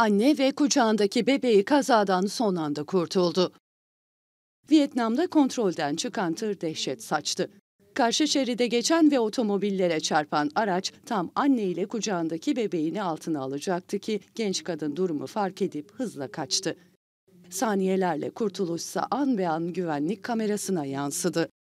anne ve kucağındaki bebeği kazadan son anda kurtuldu. Vietnam'da kontrolden çıkan tır dehşet saçtı. Karşı şeride geçen ve otomobillere çarpan araç tam anne ile kucağındaki bebeğini altına alacaktı ki genç kadın durumu fark edip hızla kaçtı. Saniyelerle kurtuluşsa an be an güvenlik kamerasına yansıdı.